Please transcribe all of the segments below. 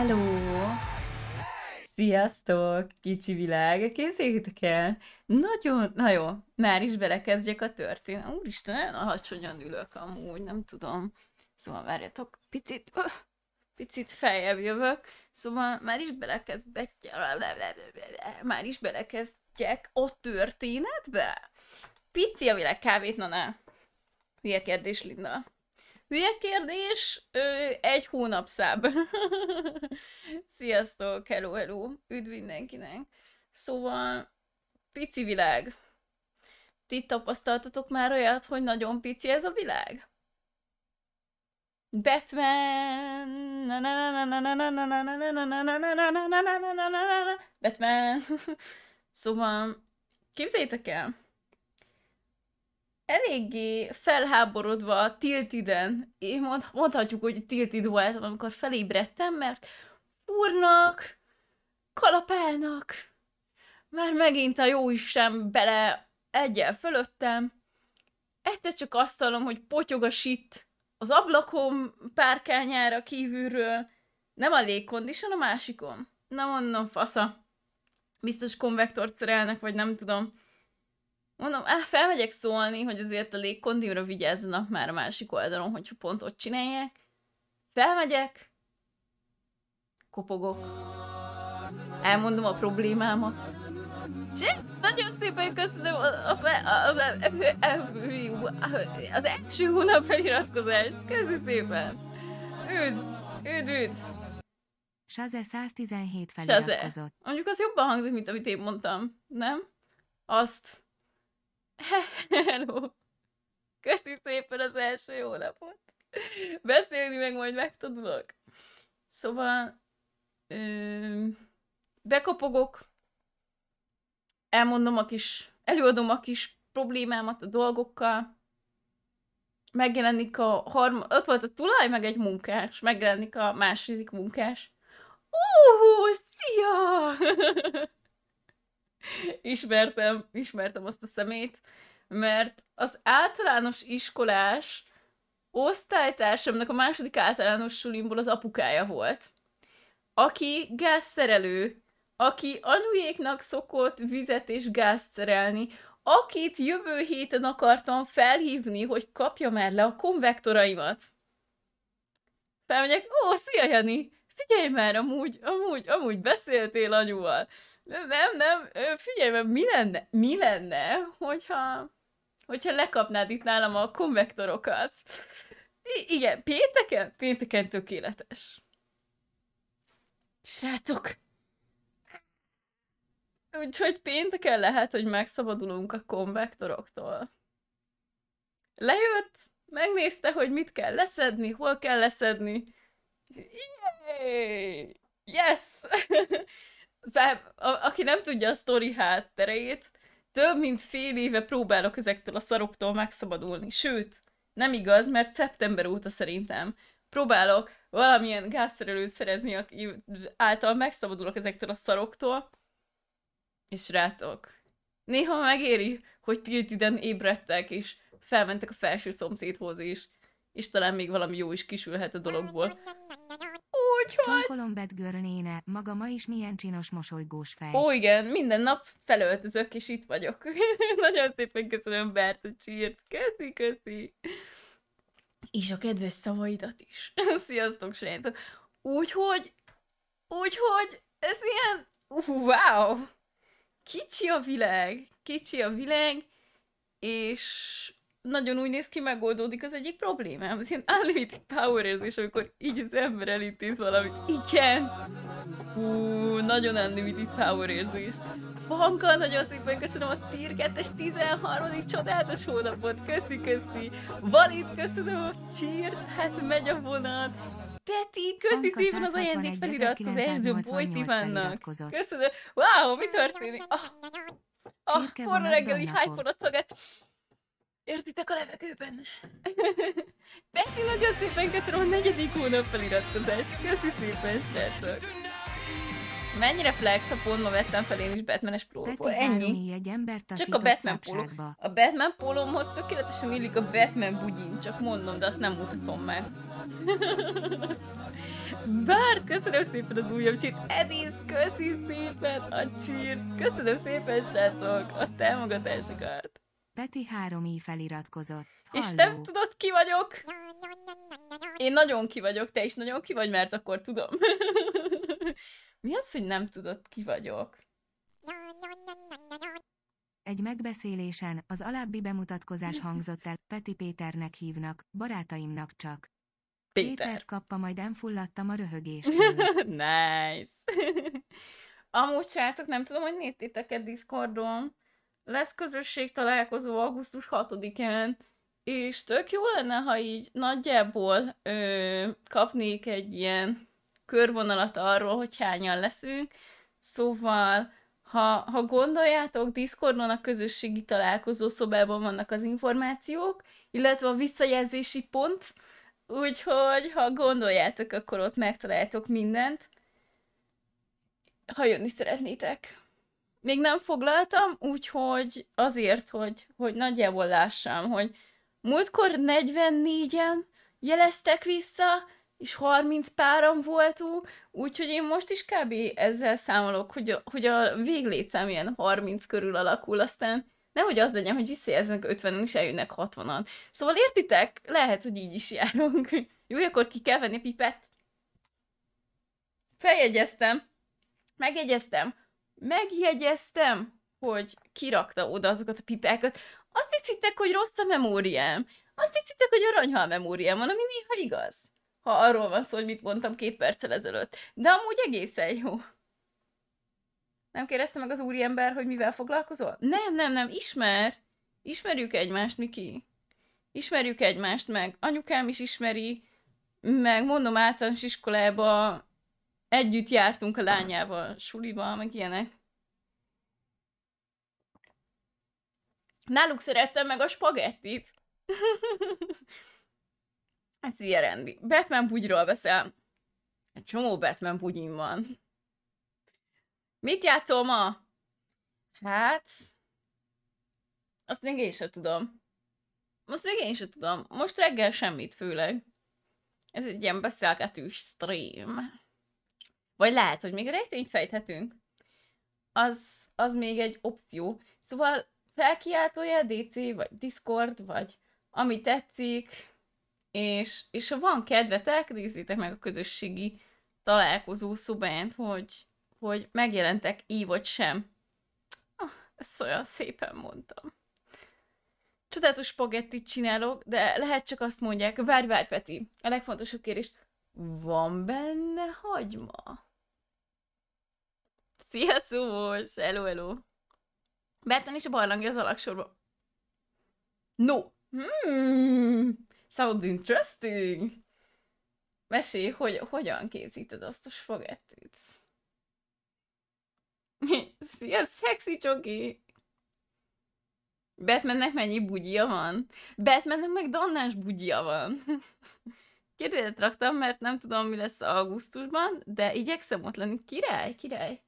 Hello! Sziasztok, kicsi világ! Képzeljétek el! Nagyon, na jó, már is belekezdjek a történet. Úristen, nagyon alacsonyan ülök amúgy, nem tudom. Szóval várjatok, picit, öh, picit feljebb jövök. Szóval már is belekezdek, már is belekezdjek a történetbe? Pici a világ kávét, na ne! Hülye kérdés, Linda. Hülye kérdés? Ö, egy hónap száb. Sziasztok, hello, hello. Üdv mindenkinek. Szóval, pici világ. Ti tapasztaltatok már olyat, hogy nagyon pici ez a világ? Batman! Batman! Szóval, képzeljétek el, eléggé felháborodva a Tiltiden, én mond, mondhatjuk, hogy Tiltid voltam, amikor felébredtem, mert úrnak, kalapálnak, már megint a jó Isten bele egyel fölöttem, egyszer csak azt hallom, hogy potyog a sit az ablakom párkányára kívülről, nem a légkondison, a másikon. Na mondom, fasza. Biztos konvektort szerelnek, vagy nem tudom. Mondom, áh, felmegyek szólni, hogy azért a légkondimra vigyázzanak már a másik oldalon, hogyha pont ott csinálják. Felmegyek, kopogok, elmondom a problémámat. Cs? nagyon szépen köszönöm az, az, e, e, e, az első hónap feliratkozást. Köszi szépen. Üdv, üdv, Üd, Saze 117 feliratkozott. Saze. Mondjuk az jobban hangzik, mint amit én mondtam, nem? Azt. Hello! Köszi szépen az első hónapot! Beszélni meg majd megtanulok. Szóval... Ö, bekopogok, elmondom a kis... Előadom a kis problémámat a dolgokkal, megjelenik a harm... Ott volt a tulaj, meg egy munkás, megjelenik a második munkás. Ó, szia! ismertem, ismertem azt a szemét, mert az általános iskolás osztálytársamnak a második általános sulimból az apukája volt, aki gázszerelő, aki anyujéknak szokott vizet és gázt szerelni, akit jövő héten akartam felhívni, hogy kapja már le a konvektoraimat. Felmegyek, ó, szia Jani! figyelj már, amúgy, amúgy, amúgy beszéltél anyuval. Nem, nem, figyelj már, mi lenne, mi lenne, hogyha, hogyha lekapnád itt nálam a konvektorokat? I- igen, pénteken? Pénteken tökéletes. Srácok! Úgyhogy pénteken lehet, hogy megszabadulunk a konvektoroktól. Lejött, megnézte, hogy mit kell leszedni, hol kell leszedni, Yay! Yes! Fáb, a- aki nem tudja a sztori hátterét, több mint fél éve próbálok ezektől a szaroktól megszabadulni. Sőt, nem igaz, mert szeptember óta szerintem próbálok valamilyen gázszerelőt szerezni, aki által megszabadulok ezektől a szaroktól, és rátok. Néha megéri, hogy tiltiden ébredtek, és felmentek a felső szomszédhoz is és talán még valami jó is kisülhet a dologból. Úgyhogy... Csonkolom bedgörnéne, maga ma is milyen csinos mosolygós fej. Ó, igen, minden nap felöltözök, és itt vagyok. Nagyon szépen köszönöm Bert a csírt. Köszi, köszi. És a kedves szavaidat is. Sziasztok, srácok. Úgyhogy... Úgyhogy... Ez ilyen... Wow! Kicsi a világ. Kicsi a világ, és nagyon úgy néz ki, megoldódik az egyik problémám. Az ilyen unlimited power érzés, amikor így az ember elintéz valamit. Igen! Hú, nagyon unlimited power érzés. Fanka, nagyon szépen köszönöm a Tier 2 13. csodálatos hónapot. Köszi, köszi. Valit, köszönöm a csírt. Hát megy a vonat. Peti, köszi szépen az ajándék az a Bojt Ivánnak. Köszönöm. Wow, mi történik? Ah, ah korra reggeli hype-on a szagát. Értitek a levegőben? Peti, nagyon szépen köszönöm a negyedik hónap feliratkozást. Köszi szépen, srácok. Mennyire flex a ma vettem fel én is Batmanes pólóból. Ennyi. Egy csak a Batman póló. A Batman pólómhoz tökéletesen illik a Batman bugyin, csak mondom, de azt nem mutatom meg. Bár köszönöm szépen az újabb csírt. Edis, köszi szépen a csírt. Köszönöm szépen, srácok, a támogatásokat. Peti három i feliratkozott. Halló. És nem tudod, ki vagyok? Én nagyon ki vagyok, te is nagyon ki vagy, mert akkor tudom. Mi az, hogy nem tudod, ki vagyok? Egy megbeszélésen az alábbi bemutatkozás hangzott el, Peti Péternek hívnak, barátaimnak csak. Péter. Péter kappa, majd enfulladtam a röhögést. nice. Amúgy, srácok, nem tudom, hogy néztétek-e Discordon, lesz közösség találkozó augusztus 6-án, és tök jó lenne, ha így nagyjából ö, kapnék egy ilyen körvonalat arról, hogy hányan leszünk. Szóval, ha, ha gondoljátok, Discordon a közösségi találkozó szobában vannak az információk, illetve a visszajelzési pont, úgyhogy ha gondoljátok, akkor ott megtaláltok mindent, ha jönni szeretnétek még nem foglaltam, úgyhogy azért, hogy, hogy nagyjából lássam, hogy múltkor 44-en jeleztek vissza, és 30 páram voltunk, úgyhogy én most is kb. ezzel számolok, hogy a, hogy a véglétszám ilyen 30 körül alakul, aztán nehogy az legyen, hogy visszajelznek 50-en, és eljönnek 60-an. Szóval értitek? Lehet, hogy így is járunk. Jó, akkor ki kell venni pipet? Feljegyeztem. Megjegyeztem megjegyeztem, hogy kirakta oda azokat a pipákat. Azt hiszitek, hogy rossz a memóriám. Azt hiszitek, hogy aranyhal memóriám van, ami néha igaz. Ha arról van szó, hogy mit mondtam két perccel ezelőtt. De amúgy egészen jó. Nem kérdezte meg az úriember, hogy mivel foglalkozol? Nem, nem, nem, ismer. Ismerjük egymást, Miki. Ismerjük egymást, meg anyukám is ismeri, meg mondom általános iskolába Együtt jártunk a lányával suliba, meg ilyenek. Náluk szerettem meg a spagettit. ilyen rendi. Batman bugyról veszem. Egy csomó Batman bugyim van. Mit játszol ma? Hát... Azt még én sem tudom. Most még én sem tudom. Most reggel semmit főleg. Ez egy ilyen beszélgetős stream vagy lehet, hogy még rejtényt fejthetünk. Az, az még egy opció. Szóval felkiáltója DC, vagy Discord, vagy ami tetszik, és, és ha van kedvetek, nézzétek meg a közösségi találkozó szobánt, hogy, hogy megjelentek így vagy sem. Ah, ezt olyan szépen mondtam. Csodálatos spagettit csinálok, de lehet csak azt mondják, várj, várj, Peti, a legfontosabb kérdés, van benne hagyma? Szia, szumos! Hello, hello! Bertan is a barlangja az alaksorba. No! Hmm, sounds interesting! Mesélj, hogy hogyan készíted azt a spagettit. Szia, szexi csoki! Batmannek mennyi bugyia van? Batmannek meg donnás bugyia van. Kérdélet raktam, mert nem tudom, mi lesz augusztusban, de igyekszem ott lenni. Király, király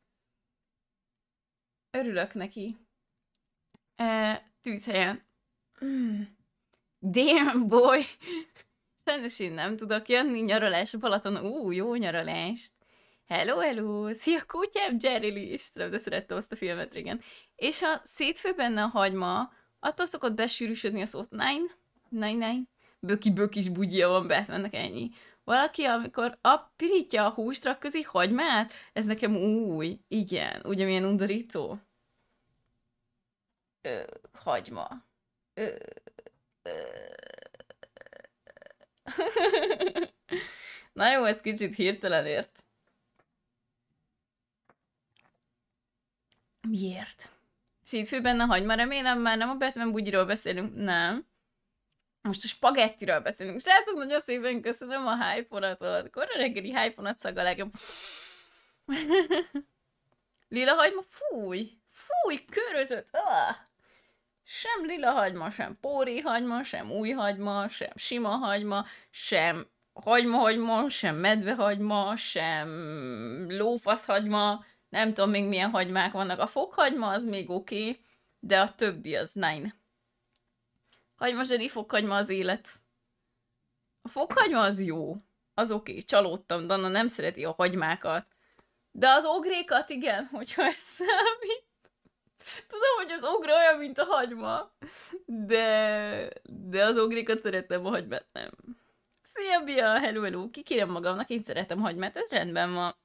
örülök neki. E, tűzhelyen. Mm. Damn boy! Sajnos én nem tudok jönni nyaralás a Balaton. Ú, jó nyaralást! Hello, hello! Szia, kutyám, Jerry Lee! Istenem, de szerette azt a filmet igen. És ha szétfő benne a hagyma, attól szokott besűrűsödni az ott nine, nine, nine, böki-bökis bugyja van Batmannek ennyi valaki, amikor a pirítja a húst, rakközik hagymát, ez nekem új, igen, ugye milyen undorító. Ö, hagyma. Ö, ö. Na jó, ez kicsit hirtelen ért. Miért? Szétfő benne hagyma, remélem már nem a Batman bugyiról beszélünk. Nem. Most a spagettiről beszélünk. Srácok, nagyon szépen köszönöm a hájponatot. onatot Korra reggeli hájponat szag a legjobb. lila hagyma? Fúj! Fúj, körözött! Ah! Sem lila hagyma, sem póri hagyma, sem új hagyma, sem sima hagyma, sem hagyma-hagyma, sem medvehagyma, sem hagyma. nem tudom még milyen hagymák vannak. A fokhagyma az még oké, okay, de a többi az nine most zseni, fokhagyma az élet. A fokhagyma az jó. Az oké, okay. csalódtam, Dana nem szereti a hagymákat. De az ogrékat igen, hogyha ez számít. Tudom, hogy az ogra olyan, mint a hagyma, de, de az ogrékat szeretem, a hagymát nem. Szia, Bia, hello, hello, kikérem magamnak, én szeretem hagymát, ez rendben van.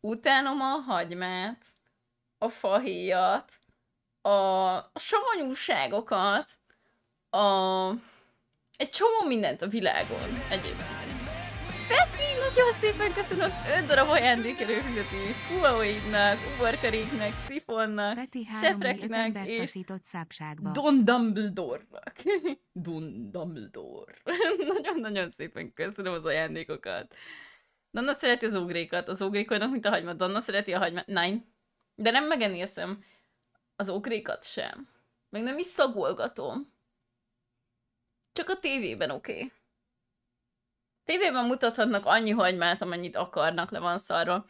Utánom a hagymát, a fahéjat, a, savanyúságokat, a, egy csomó mindent a világon egyébként. Peti, nagyon szépen köszönöm az öt darab ajándék előfizetést Huawei-nak, Ubarkariknek, sifonnak, Sefrekinek és Don Dumbledore-nak. Don Dumbledore. Nagyon-nagyon szépen köszönöm az ajándékokat. Danna szereti az ugrékat, az ugrék olyanok, mint a hagyma. Danna szereti a hagyma. Nein. De nem eszem az okrékat sem. Meg nem is szagolgatom. Csak a tévében oké. Okay. Tévében mutathatnak annyi hagymát, amennyit akarnak, le van szarva.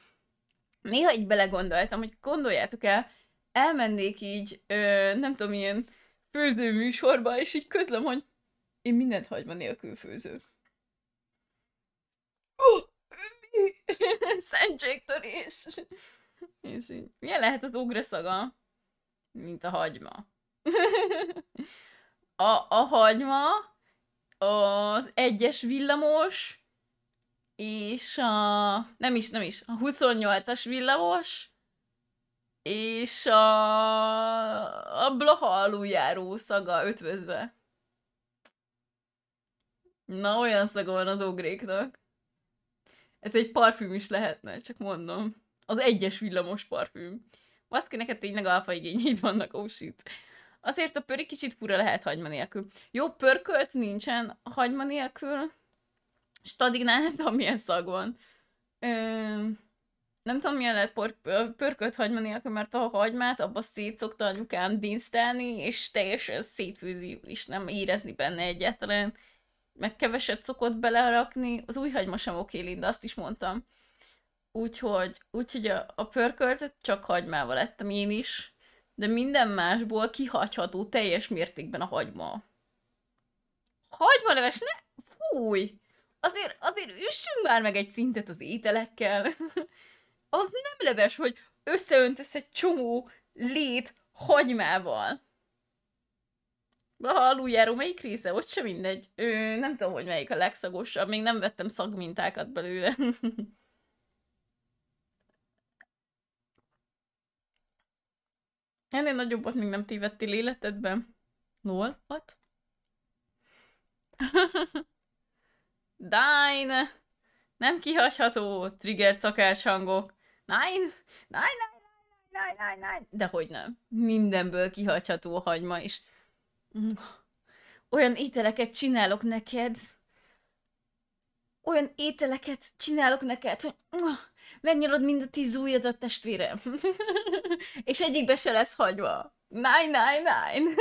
Néha így belegondoltam, hogy gondoljátok el, elmennék így, ö, nem tudom, ilyen főzőműsorba, és így közlöm, hogy én mindent hagyma nélkül főzök. Szentségtörés! És így, milyen lehet az ugraszaga? mint a hagyma. a, a hagyma, az egyes villamos, és a... nem is, nem is, a 28-as villamos, és a, a blaha aluljáró szaga ötvözve. Na, olyan szaga van az ogréknak. Ez egy parfüm is lehetne, csak mondom. Az egyes villamos parfüm baszki, neked tényleg alfa igényeid vannak, oh shit. Azért a pöri kicsit fura lehet hagyma nélkül. Jó pörkölt nincsen hagyma nélkül. Stadignál nem tudom milyen szag van. Ö, nem tudom milyen lehet por, pörkölt hagyma nélkül, mert a hagymát abba szét szokta anyukám dinsztelni, és teljesen szétfűzi, és nem érezni benne egyetlen. Meg keveset szokott belerakni. Az új hagyma sem oké, Linda, azt is mondtam. Úgyhogy, úgyhogy a, a pörköltet csak hagymával ettem én is, de minden másból kihagyható teljes mértékben a hagyma. Hagymaleves, ne? Fúj! Azért, azért üssünk már meg egy szintet az ételekkel. az nem leves, hogy összeöntesz egy csomó lét hagymával. Ha aluljáró melyik része? Ott sem mindegy. Ö, nem tudom, hogy melyik a legszagosabb. Még nem vettem szagmintákat belőle. Ennél nagyobbat még nem tévedtél életedben. Lol, what? Dine! Nem kihagyható! Trigger szakács hangok. Nine! Nine, nine, nine, nine, nine, nine! Dehogy nem. Mindenből kihagyható a hagyma is. Olyan ételeket csinálok neked. Olyan ételeket csinálok neked, hogy Megnyalod mind a tíz ujjadat, testvérem. És egyikbe se lesz hagyva. Nine, nine, nine.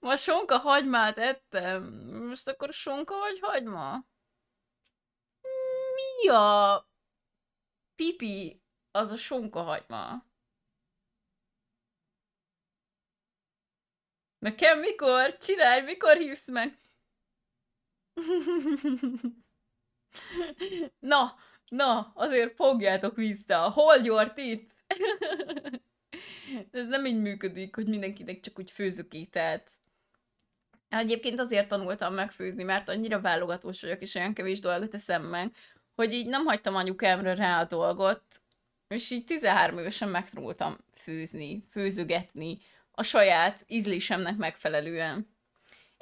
Ma sonka hagymát ettem. Most akkor sonka vagy hagyma? Hmm, mi a pipi az a sonka hagyma? Nekem mikor? Csinálj, mikor hívsz meg? Na, na, azért fogjátok vissza. Hol your teeth! Ez nem így működik, hogy mindenkinek csak úgy főzök ételt. Egyébként azért tanultam megfőzni, mert annyira válogatós vagyok, és olyan kevés dolgot teszem meg, hogy így nem hagytam anyukámra rá a dolgot, és így 13 évesen megtanultam főzni, főzögetni a saját ízlésemnek megfelelően.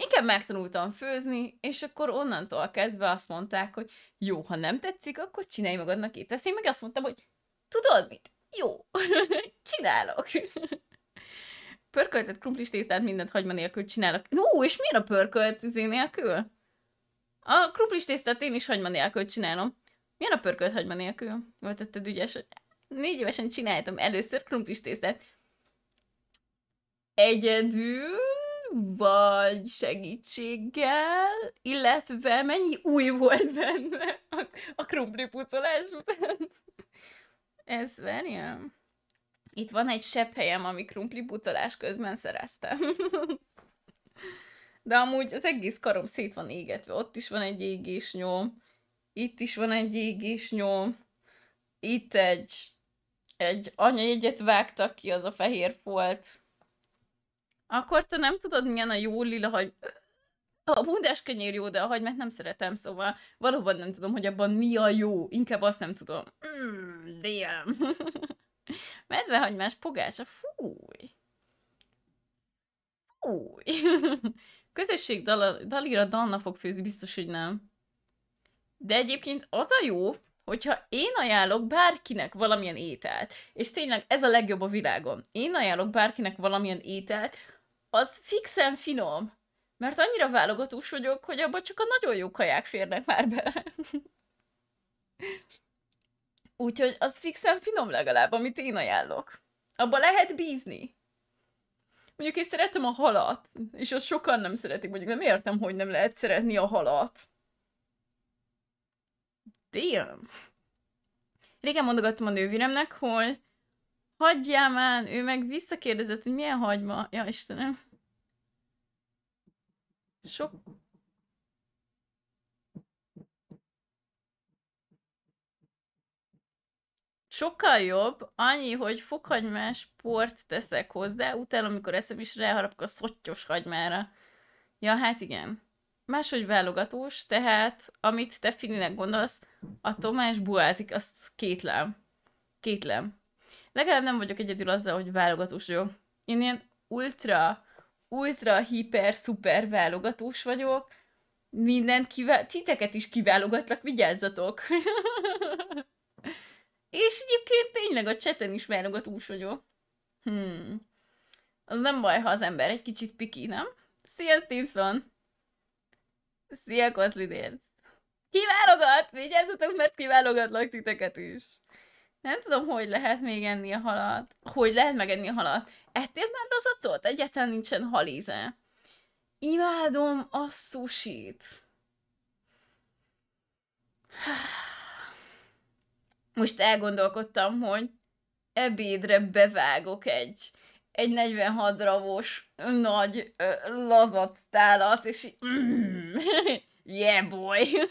Inkább megtanultam főzni, és akkor onnantól kezdve azt mondták, hogy jó, ha nem tetszik, akkor csinálj magadnak itt. Ezt én meg azt mondtam, hogy tudod mit? Jó, csinálok. Pörköltet, krumplis tésztát, mindent hagyma nélkül csinálok. Ó, és miért a pörkölt izé nélkül? A krumplis tésztát én is hagyma nélkül csinálom. Milyen a pörkölt hagyma nélkül? Volt tetted ügyes, hogy négy évesen csináltam először krumplis tésztát. Egyedül vagy segítséggel, illetve mennyi új volt benne a, a krumpli pucolás után. Ez várjál. Itt van egy sebb helyem, ami krumpli pucolás közben szereztem. De amúgy az egész karom szét van égetve. Ott is van egy égés nyom, itt is van egy égés nyom, itt egy, egy anya egyet vágtak ki, az a fehér folt, akkor te nem tudod, milyen a jó lila hogy A bundás kenyér jó, de a hagymát nem szeretem, szóval valóban nem tudom, hogy abban mi a jó. Inkább azt nem tudom. Mm, damn. Medvehagymás pogása, fúj. Fúj. Közösség dal, dalira Danna fog főzni, biztos, hogy nem. De egyébként az a jó, hogyha én ajánlok bárkinek valamilyen ételt, és tényleg ez a legjobb a világon, én ajánlok bárkinek valamilyen ételt, az fixen finom. Mert annyira válogatós vagyok, hogy abba csak a nagyon jó kaják férnek már bele. Úgyhogy az fixen finom legalább, amit én ajánlok. Abba lehet bízni. Mondjuk én szeretem a halat, és azt sokan nem szeretik, mondjuk nem értem, hogy nem lehet szeretni a halat. Damn. Régen mondogattam a nővéremnek, hogy Hagyjál már! Ő meg visszakérdezett, hogy milyen hagyma. Ja, Istenem. Sok... Sokkal jobb, annyi, hogy fokhagymás port teszek hozzá, utána, amikor eszem is ráharapok a szottyos hagymára. Ja, hát igen. Máshogy válogatós, tehát amit te Fininek gondolsz, a Tomás buázik, azt kétlem. Kétlem legalább nem vagyok egyedül azzal, hogy válogatós vagyok. Én ilyen ultra, ultra, hiper, szuper válogatós vagyok, mindent kivá... titeket is kiválogatlak, vigyázzatok! És egyébként tényleg a cseten is válogatós vagyok. Hmm. Az nem baj, ha az ember egy kicsit piki, nem? Szia, Stevenson! Szia, Kozlidért! Kiválogat! Vigyázzatok, mert kiválogatlak titeket is! Nem tudom, hogy lehet még enni a halat. Hogy lehet megenni a halat. Ettél már lazacot? Egyáltalán nincsen halíze. Imádom a susit. Most elgondolkodtam, hogy ebédre bevágok egy, egy 46 darabos nagy lazat tálat, és így, mm, yeah boy!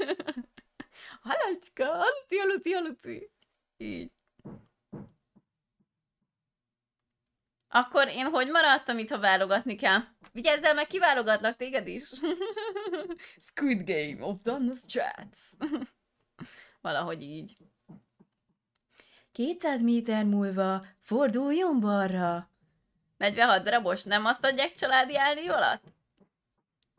Halacska, aluci, aluci, aluci! Így. Akkor én hogy maradtam itt, ha válogatni kell? Vigyázz el, meg kiválogatlak téged is. Squid Game of Donna's Chats. Valahogy így. 200 méter múlva forduljon balra. 46 darabos, nem azt adják családi állni alatt?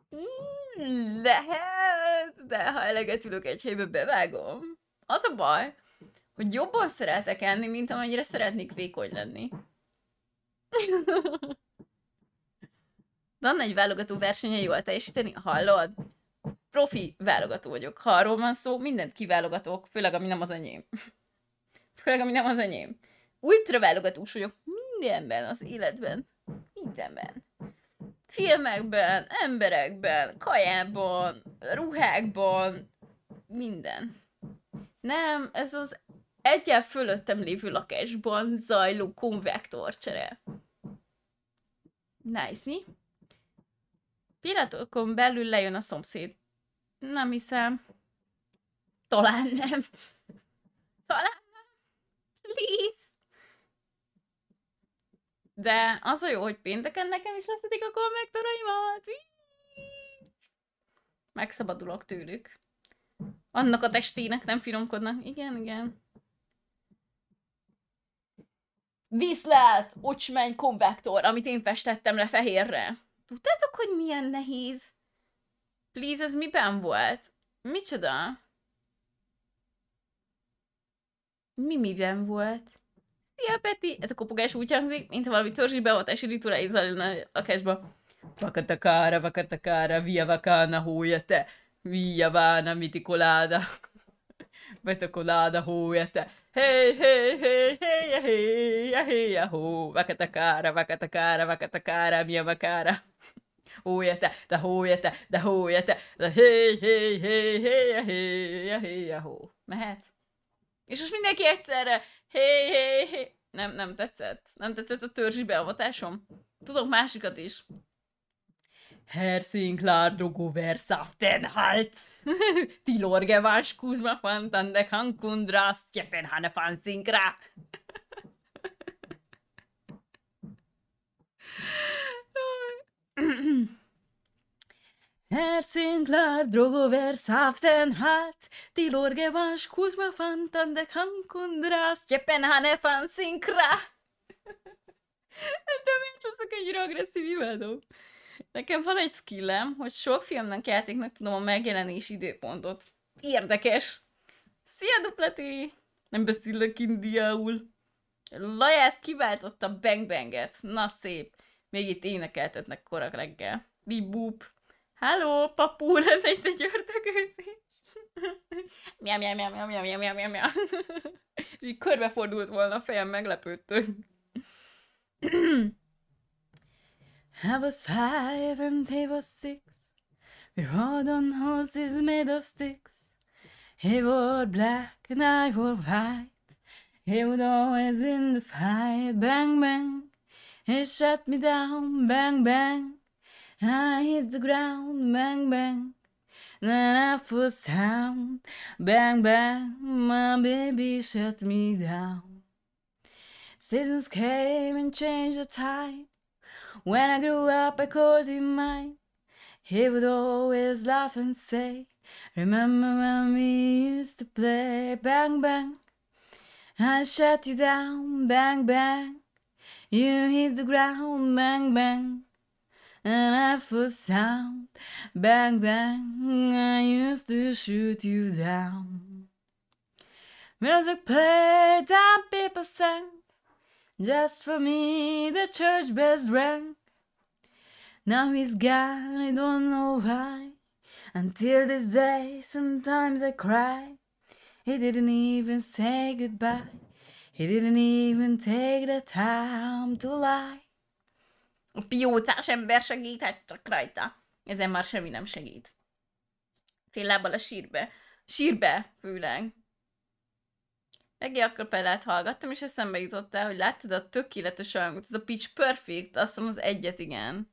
Hmm, lehet, de ha eleget ülök egy helybe, bevágom. Az a baj, hogy jobban szeretek enni, mint amennyire szeretnék vékony lenni. Van egy válogató versenye, jól teljesíteni, hallod? Profi válogató vagyok. Ha arról van szó, mindent kiválogatok, főleg ami nem az enyém. Főleg ami nem az enyém. Ultra válogatós vagyok mindenben az életben. Mindenben. Filmekben, emberekben, kajában, ruhákban, minden. Nem, ez az egyel fölöttem lévő lakásban zajló konvektorcsere. Nice, mi? Pillanatokon belül lejön a szomszéd. Nem hiszem. Talán nem. Talán nem. Please. De az a jó, hogy pénteken nekem is leszedik a konnektoraimat. Megszabadulok tőlük. Annak a testének nem finomkodnak. Igen, igen. Viszlát, ocsmány konvektor, amit én festettem le fehérre. Tudtátok, hogy milyen nehéz? Please, ez miben volt? Micsoda? Mi miben volt? Szia, Peti! Ez a kopogás úgy hangzik, mint ha valami törzsi beavatási rituális lenne a lakásba. Vakatakára, vakatakára, via vakána hója te, via vána mitikoláda, betakoláda hója te. Hey, hey, hey, hey, hey, hey, hey, Vekete kára, vekete kára, vekete kára, mi a kára? Húja te, de húja te, de húja te, de hey, hey, hey, hey, hey, hey, hey, Mehet? És most mindenki egyszerre, hey, hey, hey. Nem, nem tetszett. Nem tetszett a törzsi beavatásom. Tudok másikat is. Herzinklar drogöversaften halt! Till orgevars Kuzma fantande han kundra, stjäpen han fan sinkra! Herzinklar drogöversaften halt! Till orgevars Kuzma fantande han kundra, stjäpen han fan sinkra! Eu também, tipo, só que eu agressividade. Nekem van egy skillem, hogy sok filmnek, játéknak tudom a megjelenés időpontot. Érdekes! Szia, Dupleti! Nem beszélek indiául. Lajász kiváltotta Bang Banget. Na szép. Még itt énekeltetnek korak reggel. Bibup. Halló, papu, lenne itt egy ördögőzés. miam, miam, miam, miam, miam, miam, miam, miam. És így körbefordult volna a fejem, meglepődtök. I was five and he was six. We rode on horses made of sticks. He wore black and I wore white. He would always win the fight. Bang, bang. He shut me down. Bang, bang. I hit the ground. Bang, bang. Then I full sound. Bang, bang. My baby shut me down. Seasons came and changed the time. When I grew up, I called him mine. He would always laugh and say, Remember when we used to play bang bang? I shut you down, bang bang. You hit the ground, bang bang. An awful sound, bang bang. I used to shoot you down. Music played and people sang. Just for me, the church bells rang. Now he's gone, I don't know why. Until this day, sometimes I cry. He didn't even say goodbye. He didn't even take the time to lie. A piótás ember segít, hát csak rajta. Ezen már semmi nem segít. Fél lábbal a sírbe. Sírbe, főleg pellet hallgattam, és eszembe jutott el, hogy láttad a tökéletes hangot ez a Pitch Perfect, azt hiszem az egyet, igen.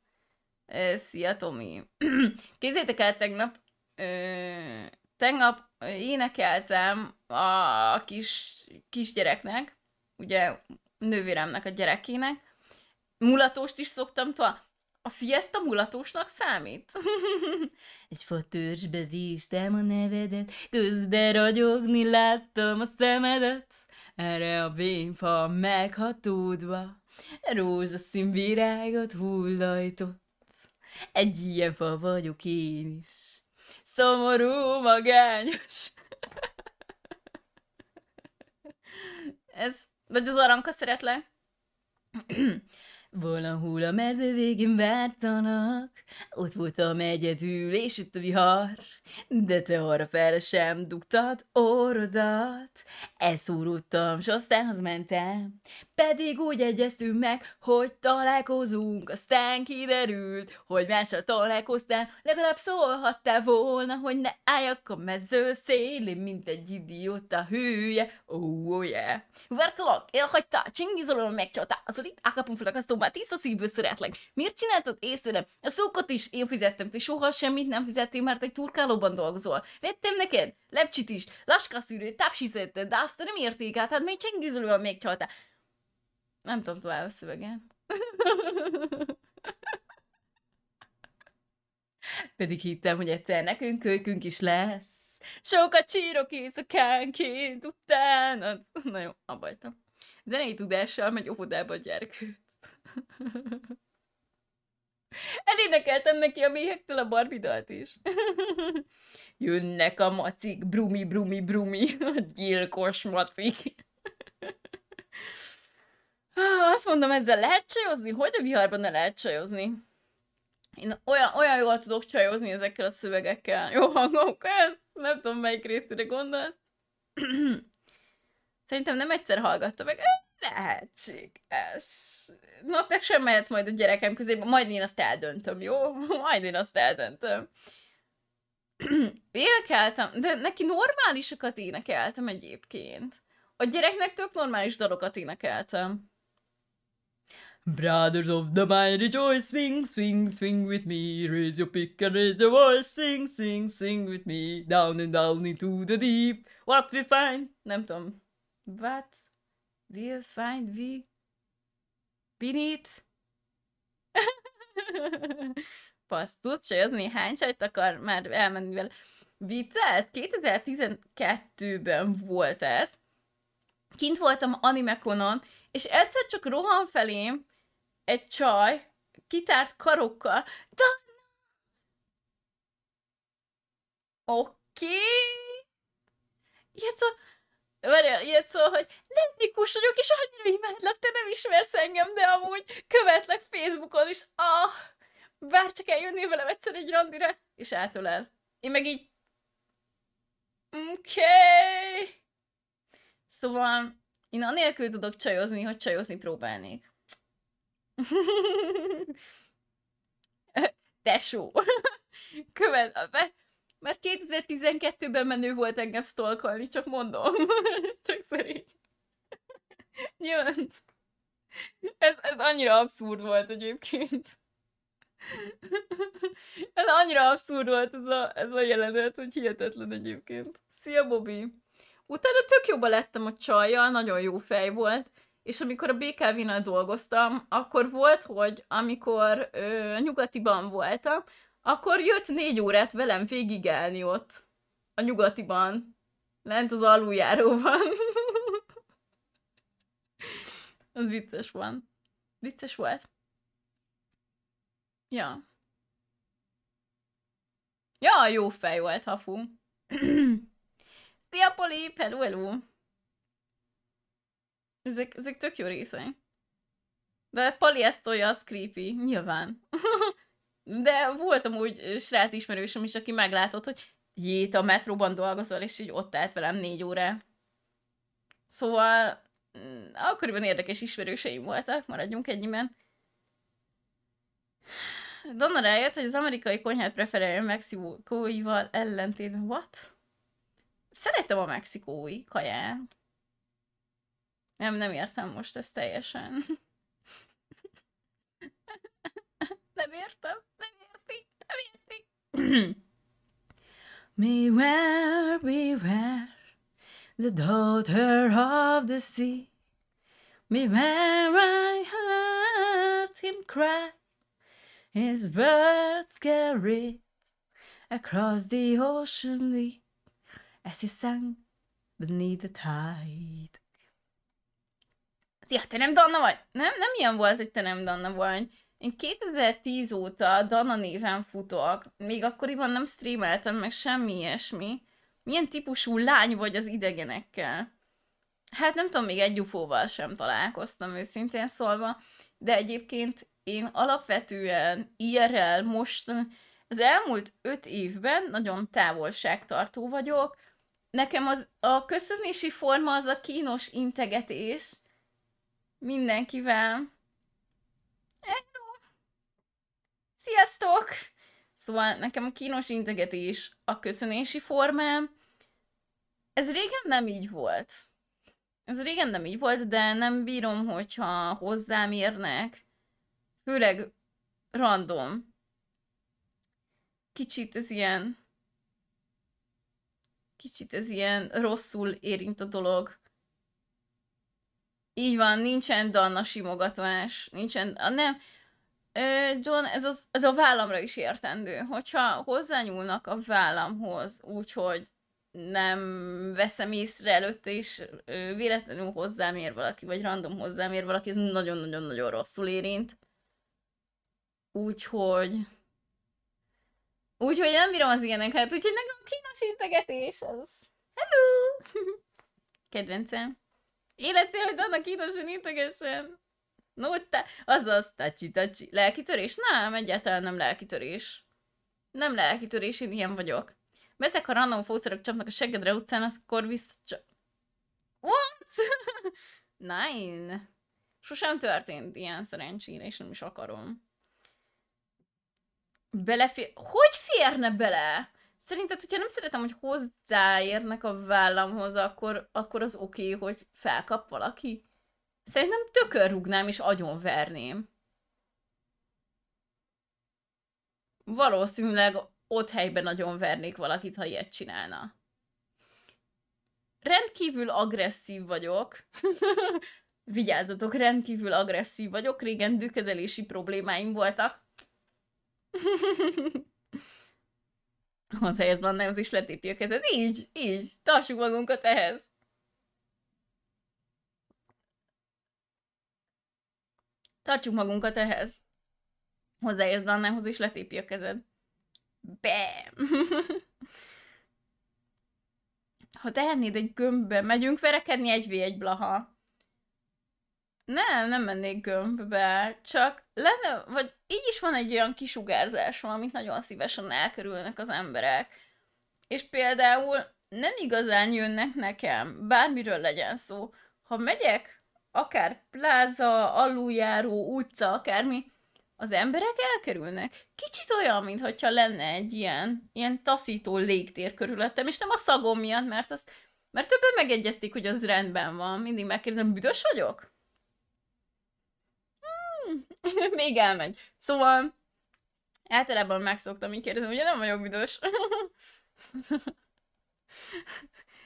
Szia, Tomi. Kézzétek el tegnap, tegnap énekeltem a kis, kisgyereknek, ugye nővéremnek a gyerekének, mulatóst is szoktam tovább, a Fiesta mulatósnak számít? Egy fatörzsbe vístem a nevedet, közben ragyogni láttam a szemedet. Erre a vénfa meghatódva, rózsaszín virágot hullajtott. Egy ilyen fa vagyok én is, szomorú, magányos. Ez, vagy az aranka szeretlek? Valahol a mező végén vártanak, ott voltam egyedül, és itt a vihar. De te arra fel sem dugtad orrodat. Elszúrultam, s aztán hazamentem. Pedig úgy egyeztünk meg, hogy találkozunk, aztán kiderült, hogy másra találkoztál, legalább szólhattál volna, hogy ne álljak a mező szélén, mint egy idióta hülye. Oh, yeah. Vártalak, elhagytál, csingizolom megcsatázod, itt fel a már tiszta szívből szeretlek. Miért csináltad észre? A szókot is én fizettem, te soha semmit nem fizettél, mert egy turkáló valóban dolgozol. Vettem neked lepcsit is, laskaszűrőt, tapsizettet, de azt nem érték át, hát még csengizülővel még csaltál. Nem tudom tovább a szövegen. Pedig hittem, hogy egyszer nekünk kölykünk is lesz. Sokat csírok éjszakánként utána. Na jó, abbajtam. Zenei tudással megy óvodába a gyerkőt. Elénekeltem neki a méhektől a barbidalt is. Jönnek a macik, brumi, brumi, brumi, a gyilkos macik. Ah, azt mondom, ezzel lehet csajozni? Hogy a viharban ne lehet csajozni? Én olyan, olyan jól tudok csajozni ezekkel a szövegekkel. Jó hangok, ez nem tudom melyik részére gondolsz. Szerintem nem egyszer hallgatta meg lehetséges. Na, te sem mehetsz majd a gyerekem közé, majd én azt eldöntöm, jó? Majd én azt eldöntöm. Énekeltem, de neki normálisokat énekeltem egyébként. A gyereknek tök normális dalokat énekeltem. Brothers of the mighty joy, swing, swing, swing with me. Raise your pick and raise your voice, sing, sing, sing with me. Down and down into the deep, what we find. Nem tudom. What? Wir find wie Pinit. Passt, tudsz, hogy az néhány csajt akar már elmenni vele. Vicces, 2012-ben volt ez. Kint voltam Animekonon, és egyszer csak rohan felém egy csaj, kitárt karokkal. De... Oké. Okay. Ja, szóval Várjál, ilyet szól, hogy lennikus vagyok, és annyira imádlak, te nem ismersz engem, de amúgy követlek Facebookon is. Ah, bár csak eljönnél velem egyszer egy randira, és átölel. Én meg így... Oké. Okay. Szóval én anélkül tudok csajozni, hogy csajozni próbálnék. Tesó. Követ, mert 2012-ben menő volt engem stalkolni, csak mondom. csak szerint. Nyilván Ez, ez annyira abszurd volt egyébként. Ez annyira abszurd volt ez a, ez a jelenet, hogy hihetetlen egyébként. Szia, Bobby! Utána tök jobba lettem a csajjal, nagyon jó fej volt, és amikor a bkv dolgoztam, akkor volt, hogy amikor ö, nyugatiban voltam, akkor jött négy órát velem végigelni ott, a nyugatiban, lent az aluljáróban. az vicces van. Vicces volt. Ja. Ja, jó fej volt, hafu. Szia, Poli! Hello, hello! Ezek, ezek tök jó részei. De Pali ezt tolja, az creepy. Nyilván. de voltam úgy srác ismerősöm is, aki meglátott, hogy jé, a metróban dolgozol, és így ott állt velem négy óra, Szóval mm, akkoriban érdekes ismerőseim voltak, maradjunk ennyiben. Donna rájött, hogy az amerikai konyhát preferálja a mexikóival ellentétben. What? Szeretem a mexikói kaját. Nem, nem értem most ezt teljesen. nem értem. beware, beware, the daughter of the sea. Beware, I heard him cry. His words carried across the ocean deep as he sang beneath the tide. Ez ja, te nem Donna vagy? Nem, nem ilyen volt, hogy te nem Donna Én 2010 óta Dana néven futok, még akkoriban nem streameltem meg semmi ilyesmi. Milyen típusú lány vagy az idegenekkel? Hát nem tudom, még egy ufóval sem találkoztam őszintén szólva, de egyébként én alapvetően IRL most az elmúlt öt évben nagyon távolságtartó vagyok. Nekem az, a köszönési forma az a kínos integetés mindenkivel. Eh, Sziasztok! Szóval nekem a kínos integetés a köszönési formám. Ez régen nem így volt. Ez régen nem így volt, de nem bírom, hogyha hozzám érnek. Főleg random. Kicsit ez ilyen... Kicsit ez ilyen rosszul érint a dolog. Így van, nincsen Danna simogatás. Nincsen... A nem, John, ez, az, ez a vállamra is értendő. Hogyha hozzányúlnak a vállamhoz, úgyhogy nem veszem észre előtt, és véletlenül hozzám ér valaki, vagy random hozzám ér valaki, ez nagyon-nagyon-nagyon rosszul érint. Úgyhogy... Úgyhogy nem bírom az ilyeneket, hát úgyhogy nekem kínos integetés az... Hello! Kedvencem. Életél, hogy annak kínosan integessen. No, te, azaz, tacsi, tacsi. Lelkitörés? Nem, egyáltalán nem lelkitörés. Nem lelkitörés, én ilyen vagyok. Veszek, ha random fószerek csapnak a seggedre utcán, akkor visszacsap... What? Nein. Sosem történt ilyen szerencsére, és nem is akarom. Belefér... Hogy férne bele? Szerinted, hogyha nem szeretem, hogy hozzáérnek a vállamhoz, akkor, akkor az oké, okay, hogy felkap valaki? Szerintem tökör rúgnám és agyonverném. Valószínűleg ott helyben nagyon vernék valakit, ha ilyet csinálna. Rendkívül agresszív vagyok. Vigyázzatok, rendkívül agresszív vagyok. Régen dőkezelési problémáim voltak. helyezben nem az is letépje a kezed. Így, így, tartsuk magunkat ehhez. Tartsuk magunkat ehhez. Hozzáérsz Dannához, és letépi a kezed. Bam! ha tehennéd egy gömbbe, megyünk verekedni egy v egy blaha. Nem, nem mennék gömbbe, csak lenne, vagy így is van egy olyan kisugárzás, amit nagyon szívesen elkerülnek az emberek. És például nem igazán jönnek nekem, bármiről legyen szó. Ha megyek akár pláza, aluljáró, utca, akármi, az emberek elkerülnek. Kicsit olyan, mintha lenne egy ilyen, ilyen taszító légtér körülöttem, és nem a szagom miatt, mert azt mert többen megegyezték, hogy az rendben van. Mindig megkérdezem, büdös vagyok? Hmm, még elmegy. Szóval általában megszoktam így kérdezni, ugye nem vagyok büdös.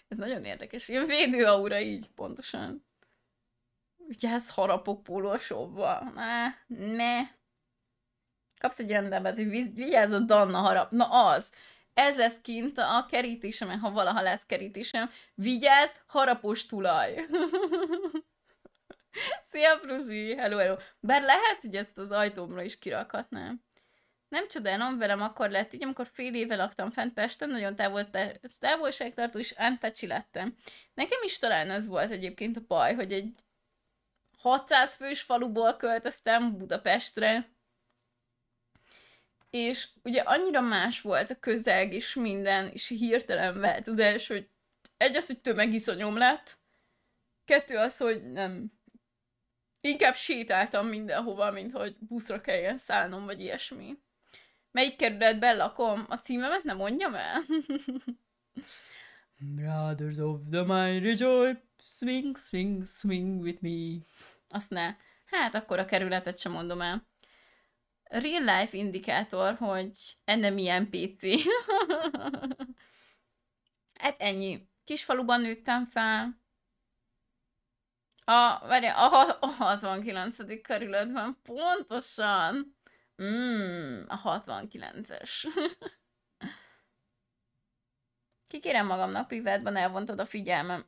Ez nagyon érdekes. Ilyen védő aura így pontosan ez harapok pólósóba. Ne, ne. Kapsz egy olyan debet, hogy vigyázz a Danna harap. Na az. Ez lesz kint a kerítésem, ha valaha lesz kerítésem. Vigyázz, harapos tulaj. Szia, Fruzsi! Hello, hello! Bár lehet, hogy ezt az ajtómra is kirakhatnám. Nem csodálom, velem akkor lett így, amikor fél éve laktam fent Pesten, nagyon távol, távolságtartó és antacsi lettem. Nekem is talán ez volt egyébként a baj, hogy egy 600 fős faluból költöztem Budapestre, és ugye annyira más volt a közeg és minden, és hirtelen első, hogy egy az, hogy tömegiszonyom lett, kettő az, hogy nem. Inkább sétáltam mindenhova, mint hogy buszra kelljen szállnom, vagy ilyesmi. Melyik kerületben lakom? A címemet nem mondjam el? Brothers of the mind, rejoice, swing, swing, swing with me azt ne. Hát akkor a kerületet sem mondom el. Real life indikátor, hogy enne milyen PT. hát ennyi. Kisfaluban nőttem fel. A, várj, a, a 69. kerületben, pontosan. Mm, a 69-es. Kikérem magamnak, privátban elvontad a figyelmem.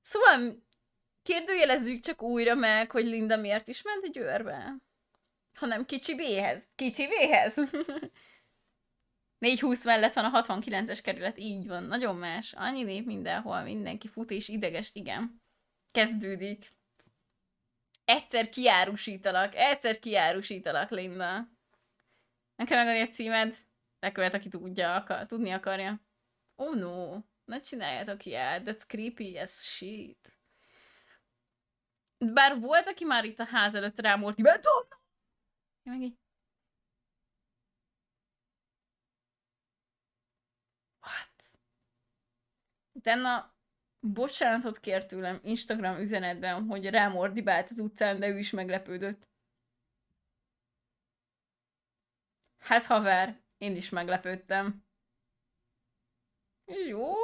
Szóval Kérdőjelezzük csak újra meg, hogy Linda miért is ment egy őrbe. Hanem kicsi B-hez. Kicsi B-hez. 4-20 mellett van a 69-es kerület, így van. Nagyon más. Annyi nép mindenhol, mindenki fut és ideges, igen. Kezdődik. Egyszer kiárusítalak, egyszer kiárusítalak, Linda. Nem kell megadni a címed? Lekövet, aki tudja, akar, tudni akarja. Oh no, ne csináljátok ilyet, that's creepy as shit. Bár volt, aki már itt a ház előtt rám hogy Donna! Én meg így... What? Utána bocsánatot kért tőlem Instagram üzenetben, hogy rám ordibált az utcán, de ő is meglepődött. Hát haver, én is meglepődtem. Jó,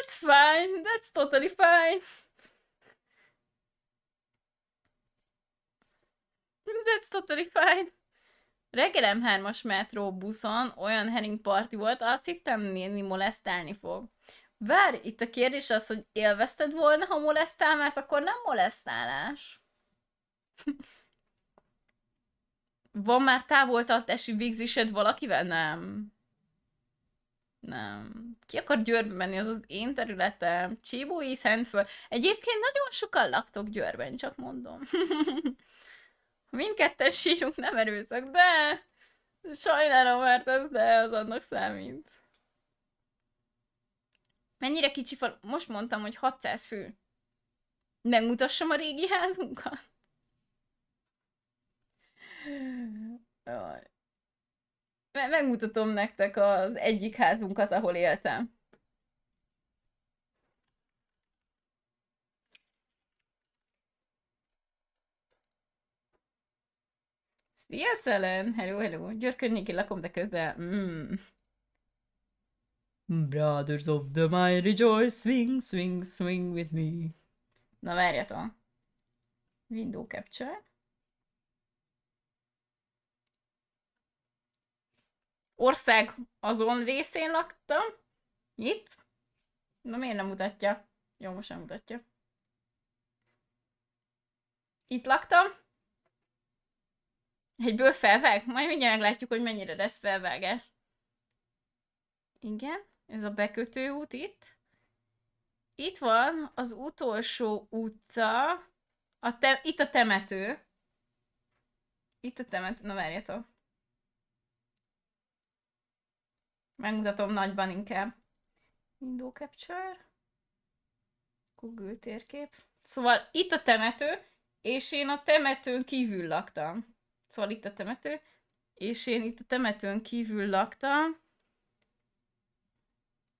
that's fine. That's totally fine. That's totally fine. Reggelem 3-as metró buszon olyan hering party volt, azt hittem néni molesztálni fog. Vár, itt a kérdés az, hogy élvezted volna, ha molesztál, mert akkor nem molesztálás. Van már távoltartási végzésed valakivel? Nem. Nem. Ki akar Győrbe menni, az az én területem. Csibói Szentföld. Egyébként nagyon sokan laktok Győrben, csak mondom. Mindketten sírunk, nem erőszak, de... Sajnálom, mert ez de az annak számít. Mennyire kicsi fal... Most mondtam, hogy 600 fő. Megmutassam a régi házunkat? Jaj megmutatom nektek az egyik házunkat, ahol éltem. Szia, Szelen! Hello, hello! Győr lakom, de közel. Mm. Brothers of the mighty rejoice, swing, swing, swing with me. Na, várjatok. Window capture. ország azon részén laktam. Itt? Na miért nem mutatja? Jó, most nem mutatja. Itt laktam. Egyből felvág? Majd mindjárt meglátjuk, hogy mennyire lesz felvágás. Igen, ez a bekötő út itt. Itt van az utolsó utca. A te- itt a temető. Itt a temető. Na várjatok. Megmutatom nagyban inkább. Window Capture. Google térkép. Szóval itt a temető, és én a temetőn kívül laktam. Szóval itt a temető, és én itt a temetőn kívül laktam.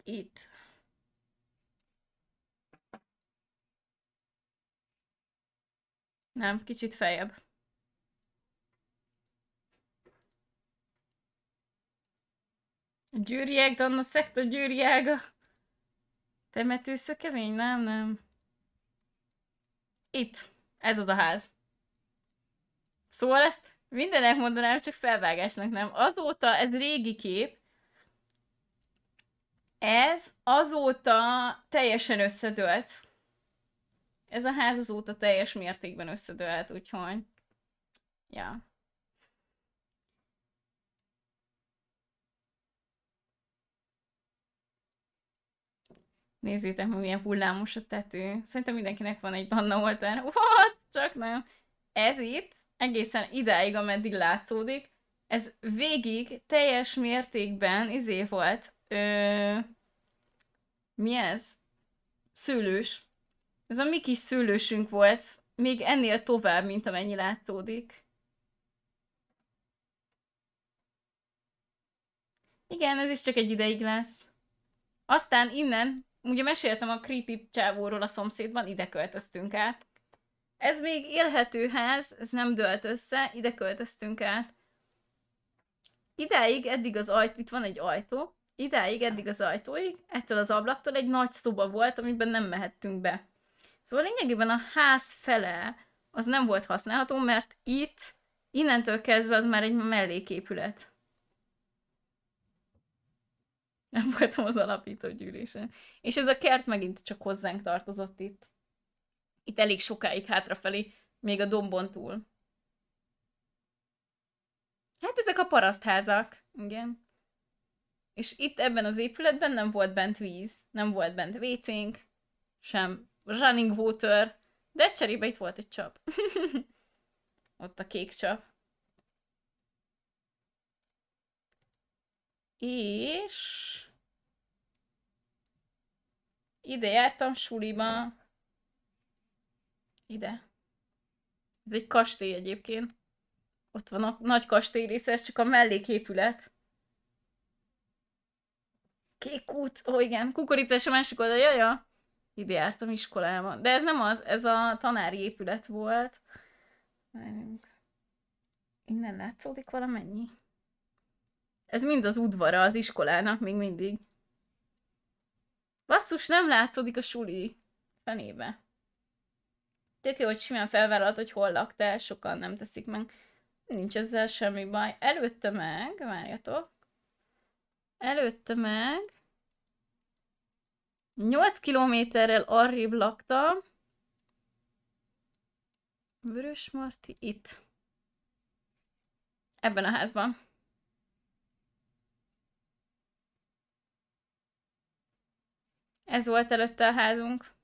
Itt. Nem, kicsit feljebb. Győriek, de a szekta Temető szökevény? Nem, nem. Itt. Ez az a ház. Szóval ezt mindenek mondanám, csak felvágásnak nem. Azóta, ez régi kép, ez azóta teljesen összedőlt. Ez a ház azóta teljes mértékben összedőlt, úgyhogy... Ja. Nézzétek meg, milyen hullámos a tető. Szerintem mindenkinek van egy Danna Walter. What? Csak nem. Ez itt, egészen ideig ameddig látszódik, ez végig teljes mértékben izé volt. Ö, mi ez? szülős Ez a mi kis szülősünk volt, még ennél tovább, mint amennyi látszódik. Igen, ez is csak egy ideig lesz. Aztán innen ugye meséltem a creepy csávóról a szomszédban, ide költöztünk át. Ez még élhető ház, ez nem dölt össze, ide költöztünk át. Ideig, eddig az ajtó, itt van egy ajtó, ideig eddig az ajtóig, ettől az ablaktól egy nagy szoba volt, amiben nem mehettünk be. Szóval lényegében a ház fele az nem volt használható, mert itt, innentől kezdve az már egy melléképület. Nem voltam az alapító gyűlésen. És ez a kert megint csak hozzánk tartozott itt. Itt elég sokáig hátrafelé, még a dombon túl. Hát ezek a parasztházak, igen. És itt ebben az épületben nem volt bent víz, nem volt bent vécénk, sem running water, de cserébe itt volt egy csap. Ott a kék csap. és ide jártam suliba. Ide. Ez egy kastély egyébként. Ott van a nagy kastély része, ez csak a melléképület. Kék út, ó oh, igen, kukoricás a másik oldal, jaja. Ide jártam iskolában. De ez nem az, ez a tanári épület volt. Innen látszódik valamennyi. Ez mind az udvara az iskolának még mindig. Basszus, nem látszódik a suli fenébe. Tök jó, hogy simán felvállalt, hogy hol laktál, sokan nem teszik meg. Nincs ezzel semmi baj. Előtte meg, várjatok. Előtte meg. 8 kilométerrel arrébb laktam. Vörös Marti itt. Ebben a házban. Ez volt előtte a házunk.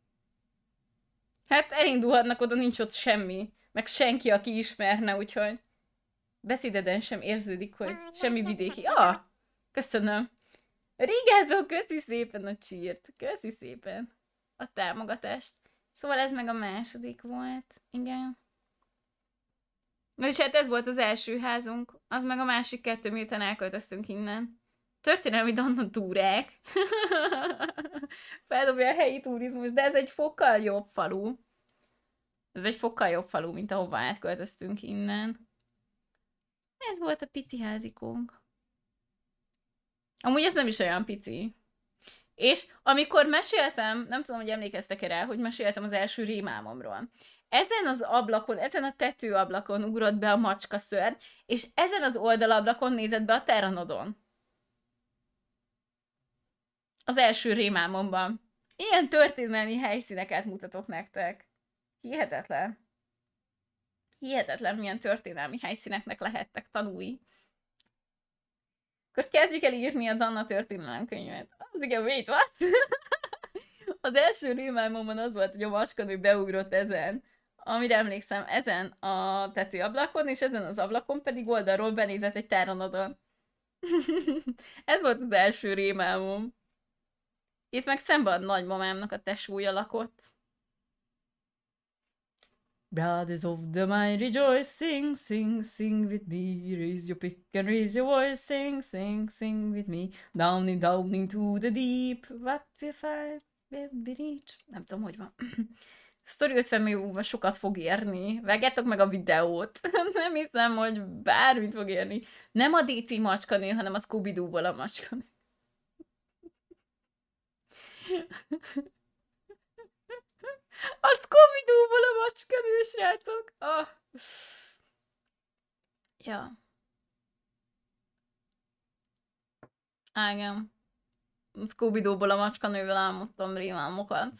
Hát elindulhatnak oda, nincs ott semmi. Meg senki, aki ismerne, úgyhogy beszédeden sem érződik, hogy semmi vidéki. Ah, köszönöm. Rigázó, köszi szépen a csírt. Köszi szépen a támogatást. Szóval ez meg a második volt. Igen. Vagyis hát ez volt az első házunk, az meg a másik kettő, miután elköltöztünk innen történelmi Donna Durek feldobja a helyi turizmus, de ez egy fokkal jobb falu. Ez egy fokkal jobb falu, mint ahova átköltöztünk innen. Ez volt a pici házikónk. Amúgy ez nem is olyan pici. És amikor meséltem, nem tudom, hogy emlékeztek-e rá, hogy meséltem az első rémámomról. Ezen az ablakon, ezen a tetőablakon ugrott be a macska ször, és ezen az oldalablakon nézett be a teranodon az első rémámomban. Ilyen történelmi helyszíneket mutatok nektek. Hihetetlen. Hihetetlen, milyen történelmi helyszíneknek lehettek tanúi. Akkor kezdjük el írni a Danna történelem könyvet. Az igen, wait, what? az első rémálmomban az volt, hogy a macskanő beugrott ezen, amire emlékszem, ezen a tetőablakon, és ezen az ablakon pedig oldalról benézett egy táranodon. Ez volt az első rémálmom. Itt meg szembe a nagymamámnak a tesúja lakott. Brothers of the mind rejoice, sing, sing, sing with me. Raise your pick and raise your voice, sing, sing, sing with me. Down and down into the deep, what we find beneath. Nem tudom, hogy van. Story 50 millióba sokat fog érni. Vegetok meg a videót. Nem hiszem, hogy bármit fog érni. Nem a DC macskanő, hanem a scooby doo a macskanő. A scooby a macskanő, srácok! Ah. Ja. Ágám. igen. scooby a macskanővel álmodtam rémálmokat.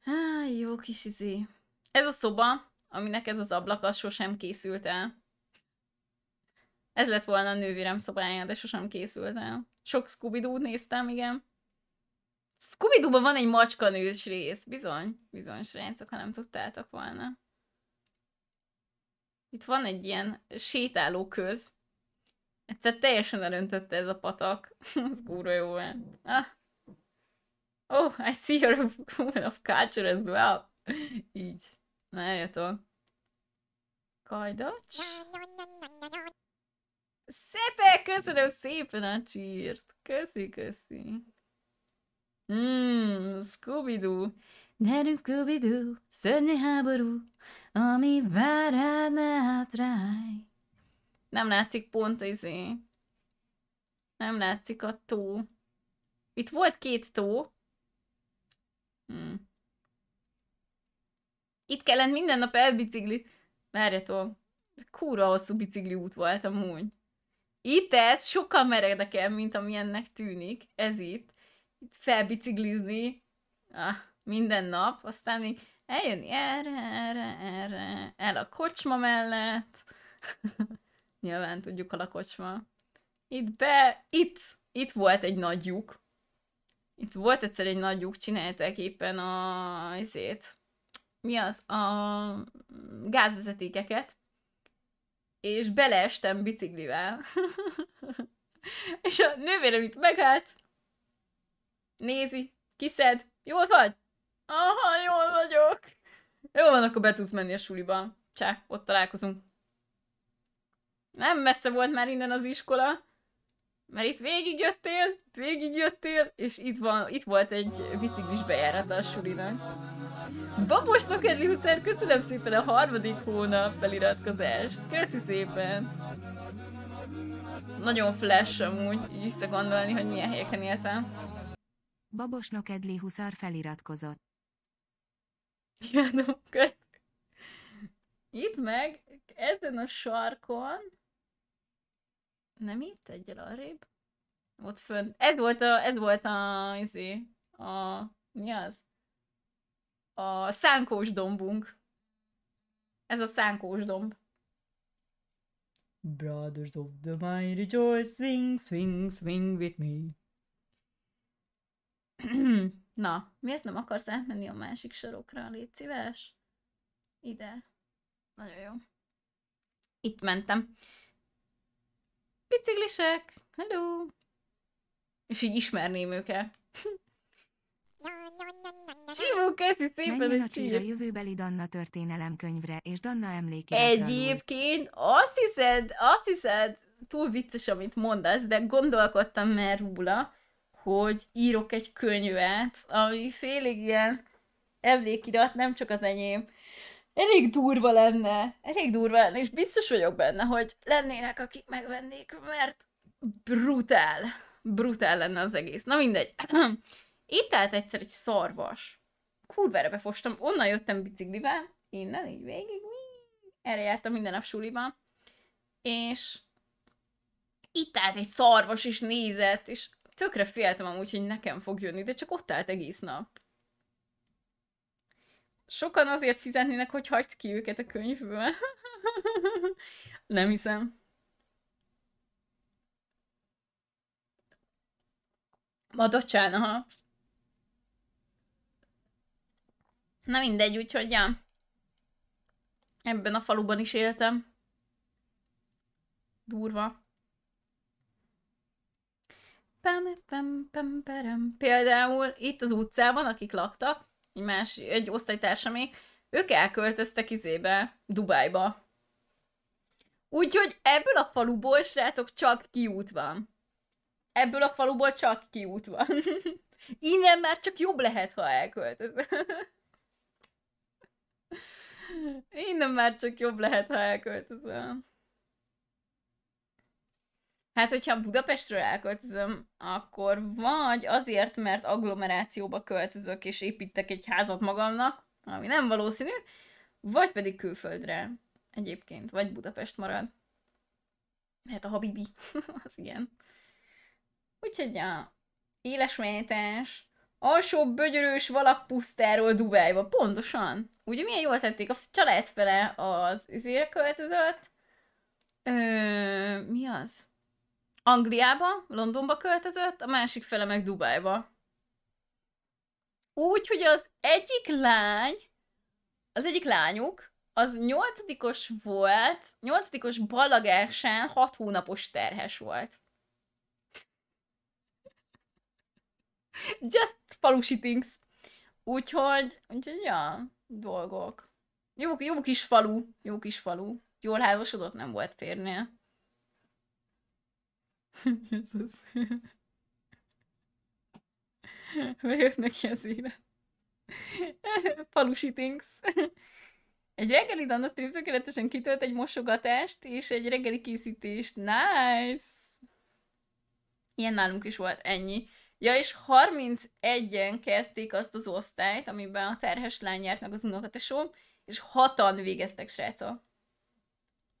Há, jó kis izé. Ez a szoba, aminek ez az ablak, az sosem készült el. Ez lett volna a nővérem szobája, de sosem készült el. Sok scooby néztem, igen. scooby van egy macskanős rész, bizony. Bizony, srácok, ha nem tudtátok volna. Itt van egy ilyen sétáló köz. Egyszer teljesen elöntötte ez a patak. az gúra jó van. Ah. Oh, I see you're a woman of culture as well. Így. Na, eljöttem. Kajdacs. Szépek, köszönöm szépen a csírt. Köszi, köszi. Mmm, Scooby-Doo. Nerünk Scooby-Doo, szörnyű háború, ami vár rád, ráj. Nem látszik pont izé. Nem látszik a tó. Itt volt két tó. Hmm. Itt kellett minden nap elbicikli. Várjatok. Kúra hosszú bicikli út volt amúgy. Itt ez sokkal meredekebb, mint amilyennek tűnik, ez itt. Itt felbiciklizni ah, minden nap, aztán még eljönni erre, erre, erre, el a kocsma mellett. Nyilván tudjuk, a kocsma. Itt be, itt, itt volt egy nagy lyuk. Itt volt egyszer egy nagy lyuk, csinálták éppen a, azért, mi az, a mm, gázvezetékeket, és beleestem biciklivel. és a nővérem itt megállt, nézi, kiszed, jól vagy? Aha, jól vagyok. Jó van, akkor be tudsz menni a suliba. Csá, ott találkozunk. Nem messze volt már innen az iskola, mert itt végigjöttél, itt végigjöttél, és itt, van, itt volt egy biciklis bejárat a sulinak. Babosnak huszár köszönöm szépen a harmadik hónap feliratkozást. Köszi szépen! Nagyon flash amúgy, így visszagondolni, hogy milyen helyeken éltem. Babosnok Edli Huszár feliratkozott. Kívánom, köt. Itt meg, ezen a sarkon, nem itt, egyel arrébb, ott fönt, ez volt a, ez volt a, izé, a, mi az? a szánkós dombunk. Ez a szánkós domb. Brothers of the mighty joy, swing, swing, swing with me. Na, miért nem akarsz átmenni a másik sorokra, légy szíves? Ide. Nagyon jó. Itt mentem. Biciklisek, hello! És így ismerném őket. Csivó, köszi szépen, hogy a jövőbeli Danna könyvre és Danna emlékére. Egyébként azt hiszed, azt hiszed, túl vicces, amit mondasz, de gondolkodtam már róla, hogy írok egy könyvet, ami félig ilyen emlékirat, nem csak az enyém. Elég durva lenne, elég durva lenne, és biztos vagyok benne, hogy lennének, akik megvennék, mert brutál, brutál lenne az egész. Na mindegy. Itt állt egyszer egy szarvas. Kurvára befostam, onnan jöttem biciklivel, innen így végig, erre jártam minden nap suliban, és itt állt egy szarvas, és nézett, és tökre féltem amúgy, hogy nekem fog jönni, de csak ott állt egész nap. Sokan azért fizetnének, hogy hagyd ki őket a könyvből. Nem hiszem. Madocsán, aha. Na mindegy, úgyhogy ja, ebben a faluban is éltem. Durva. Pem, pem, pem, perem. Például itt az utcában, akik laktak, egy, más, egy osztálytársamék, ők elköltöztek izébe, Dubájba. Úgyhogy ebből a faluból, srácok, csak kiút van. Ebből a faluból csak kiút van. Innen már csak jobb lehet, ha elköltöz. Innen már csak jobb lehet, ha elköltözöm. Hát, hogyha Budapestről elköltözöm, akkor vagy azért, mert agglomerációba költözök és építek egy házat magamnak, ami nem valószínű, vagy pedig külföldre egyébként, vagy Budapest marad. Hát a habibi, az igen. Úgyhogy a élesmélyetes, alsó bögyörős valak pusztáról Dubájba. Pontosan. Ugye milyen jól tették, a család fele az izére költözött. Ö, mi az? Angliába, Londonba költözött, a másik fele meg Dubájba. Úgy, hogy az egyik lány, az egyik lányuk, az nyolcadikos volt, nyolcadikos balagásán hat hónapos terhes volt. Just falusi things. Úgyhogy, úgyhogy ja, dolgok. Jó, jó kis falu, jó kis falu. Jól házasodott, nem volt férnél. Jézus. Bejött neki az élet. falusi things. Egy reggeli Dana stream tökéletesen kitölt egy mosogatást és egy reggeli készítést. Nice! Ilyen nálunk is volt, ennyi. Ja, és 31-en kezdték azt az osztályt, amiben a terhes lány járt meg az unokatesó, és hatan végeztek, sráca.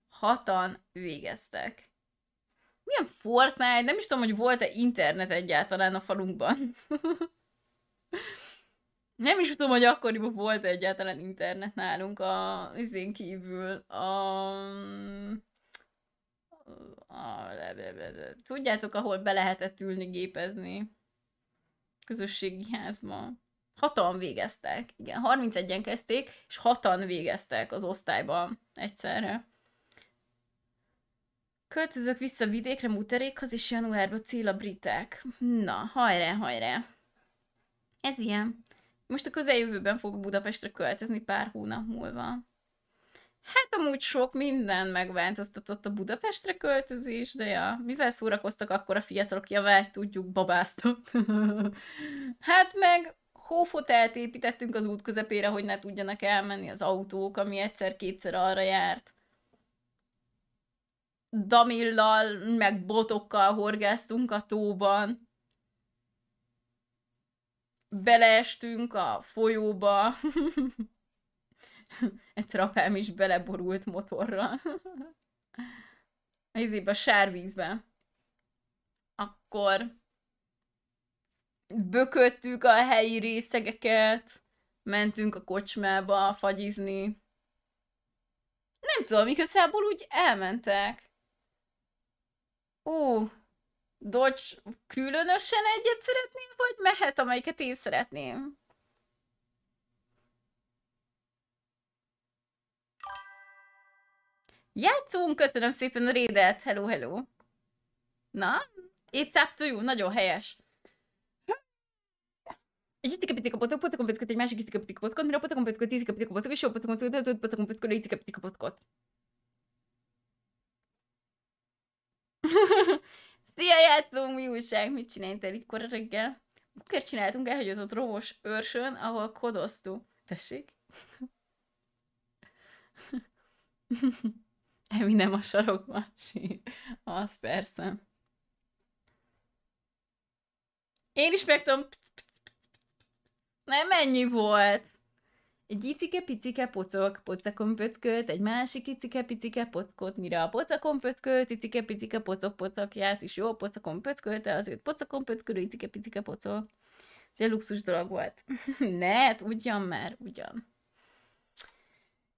Hatan végeztek. Milyen Fortnite? Nem is tudom, hogy volt-e internet egyáltalán a falunkban. Nem is tudom, hogy akkoriban volt e egyáltalán internet nálunk a izén kívül. A... a... a... Tudjátok, ahol be lehetett ülni gépezni közösségi házba. Hatan végeztek. Igen, 31-en kezdték, és hatan végeztek az osztályban egyszerre. Költözök vissza vidékre muterékhoz, és januárba cél a britek. Na, hajrá, hajrá! Ez ilyen. Most a közeljövőben fog Budapestre költözni pár hónap múlva. Hát amúgy sok minden megváltoztatott a Budapestre költözés, de ja, mivel szórakoztak akkor a fiatalok javát, tudjuk, babáztak. hát meg hófotelt építettünk az út közepére, hogy ne tudjanak elmenni az autók, ami egyszer-kétszer arra járt. Damillal, meg botokkal horgáztunk a tóban. Beleestünk a folyóba. egy apám is beleborult motorra. Ezébe a sárvízbe. Akkor bököttük a helyi részegeket, mentünk a kocsmába fagyizni. Nem tudom, igazából úgy elmentek. Ú, Dodge különösen egyet szeretném, vagy mehet, amelyiket én szeretném? Játszunk, köszönöm szépen a rédet, hello, hello. Na, it's up to you, nagyon helyes. Egy kapitik a potok, potok, potok, egy másik tika mert a mire potok, pöckot, kapitik a potok, és jó potokon tudod, potok, potok, egy tika pitika potok, Szia, játszom, mi újság? Mit csináltál itt kora reggel? Bukért csináltunk ott rovos őrsön, ahol kodoztuk. Tessék? nem a sarokban sír. Az persze. Én is megtudom. Nem ennyi volt. Egy icike-picike pocok, pocakon pöckölt, egy másik icike-picike pockot, mire a pocakon pöckölt, icike-picike pocok pocakját is jó, pocakon az azért pocakon pöckölő icike-picike pocok. Ez egy luxus dolog volt. ne, hát ugyan már, ugyan.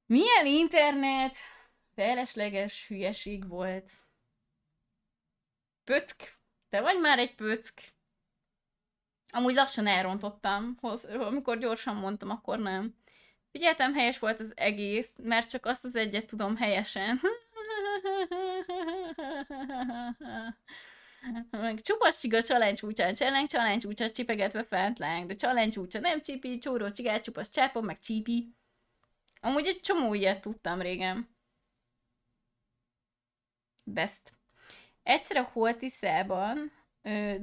Milyen internet? Felesleges hülyeség volt. Pöck, Te vagy már egy pöck. Amúgy lassan elrontottam, amikor gyorsan mondtam, akkor nem. Figyeltem, helyes volt az egész, mert csak azt az egyet tudom helyesen. Meg csupasz csiga, csalány csúcsa, csalány csalány csúcsa, csipegetve de csalány csúcsa nem csipi, csóró csigát, csupasz csápom, meg csipi. Amúgy egy csomó ilyet tudtam régen. Best. Egyszer a Holtiszában